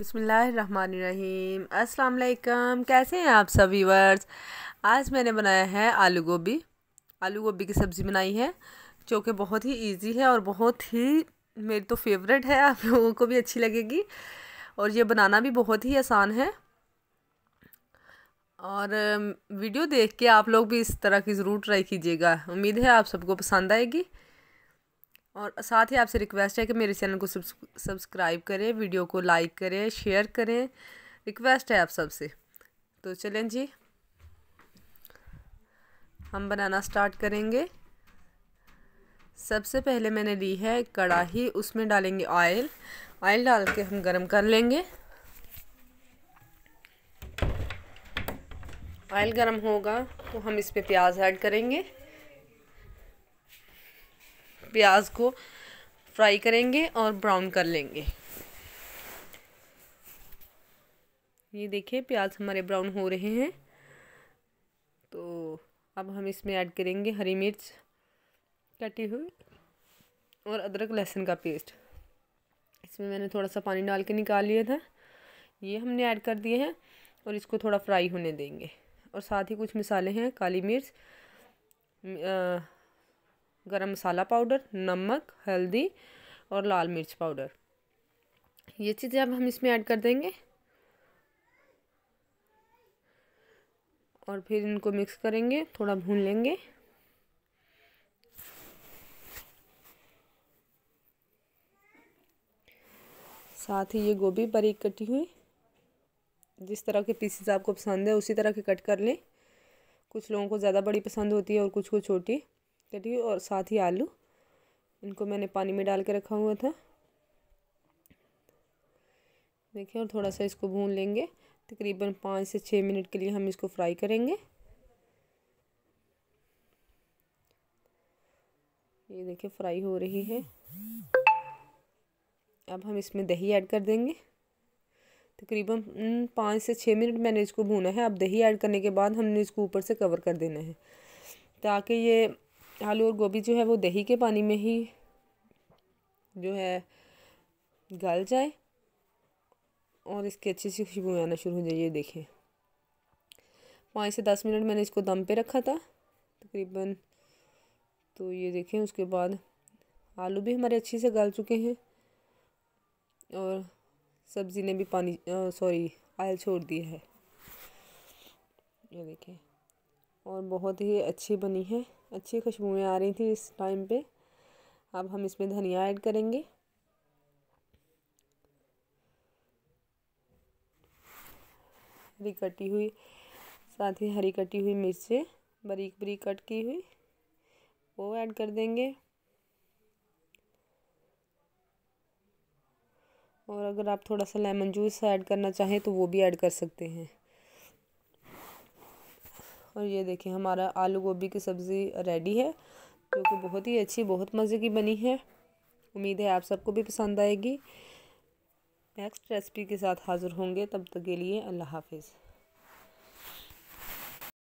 बसमीम अस्सलाम कैसे हैं आप सब वर्स आज मैंने बनाया है आलू गोभी आलू गोभी की सब्ज़ी बनाई है जो कि बहुत ही इजी है और बहुत ही मेरी तो फेवरेट है आप लोगों को भी अच्छी लगेगी और ये बनाना भी बहुत ही आसान है और वीडियो देख के आप लोग भी इस तरह की ज़रूर ट्राई कीजिएगा उम्मीद है आप सबको पसंद आएगी और साथ ही आपसे रिक्वेस्ट है कि मेरे चैनल को सब्सक्राइब करें वीडियो को लाइक करें शेयर करें रिक्वेस्ट है आप सबसे तो चलें जी हम बनाना स्टार्ट करेंगे सबसे पहले मैंने ली है कढ़ाही उसमें डालेंगे ऑयल ऑयल डाल के हम गरम कर लेंगे ऑयल गरम होगा तो हम इस पर प्याज ऐड करेंगे प्याज को फ्राई करेंगे और ब्राउन कर लेंगे ये देखिए प्याज हमारे ब्राउन हो रहे हैं तो अब हम इसमें ऐड करेंगे हरी मिर्च कटी हुई और अदरक लहसुन का पेस्ट इसमें मैंने थोड़ा सा पानी डाल के निकाल लिया था ये हमने ऐड कर दिए हैं और इसको थोड़ा फ्राई होने देंगे और साथ ही कुछ मसाले हैं काली मिर्च गरम मसाला पाउडर नमक हल्दी और लाल मिर्च पाउडर ये चीज़ें अब हम इसमें ऐड कर देंगे और फिर इनको मिक्स करेंगे थोड़ा भून लेंगे साथ ही ये गोभी बारीक कटी हुई जिस तरह के पीसेस आपको पसंद है उसी तरह के कट कर लें कुछ लोगों को ज़्यादा बड़ी पसंद होती है और कुछ को छोटी करिए और साथ ही आलू इनको मैंने पानी में डाल के रखा हुआ था देखिए और थोड़ा सा इसको भून लेंगे तकरीबन पाँच से छः मिनट के लिए हम इसको फ्राई करेंगे ये देखिए फ्राई हो रही है अब हम इसमें दही ऐड कर देंगे तकरीबन पाँच से छः मिनट मैंने इसको भूना है अब दही ऐड करने के बाद हमने इसको ऊपर से कवर कर देना है ताकि ये आलू और गोभी जो है वो दही के पानी में ही जो है गल जाए और इसके अच्छे से खुशबू आना शुरू हो जाए ये देखें पाँच से दस मिनट मैंने इसको दम पे रखा था तकरीबन तो ये देखें उसके बाद आलू भी हमारे अच्छे से गल चुके हैं और सब्ज़ी ने भी पानी सॉरी आयल छोड़ दिया है ये देखें और बहुत ही अच्छी बनी है अच्छी खुशबुएँ आ रही थी इस टाइम पे अब हम इसमें धनिया ऐड करेंगे हरी कटी हुई साथ ही हरी कटी हुई मिर्चें बारीक बारीक कट की हुई वो ऐड कर देंगे और अगर आप थोड़ा सा लेमन जूस ऐड करना चाहें तो वो भी ऐड कर सकते हैं और ये देखें हमारा आलू गोभी की सब्ज़ी रेडी है जो कि बहुत ही अच्छी बहुत मज़े की बनी है उम्मीद है आप सबको भी पसंद आएगी नेक्स्ट रेसिपी के साथ हाज़िर होंगे तब तक के लिए अल्लाह हाफिज़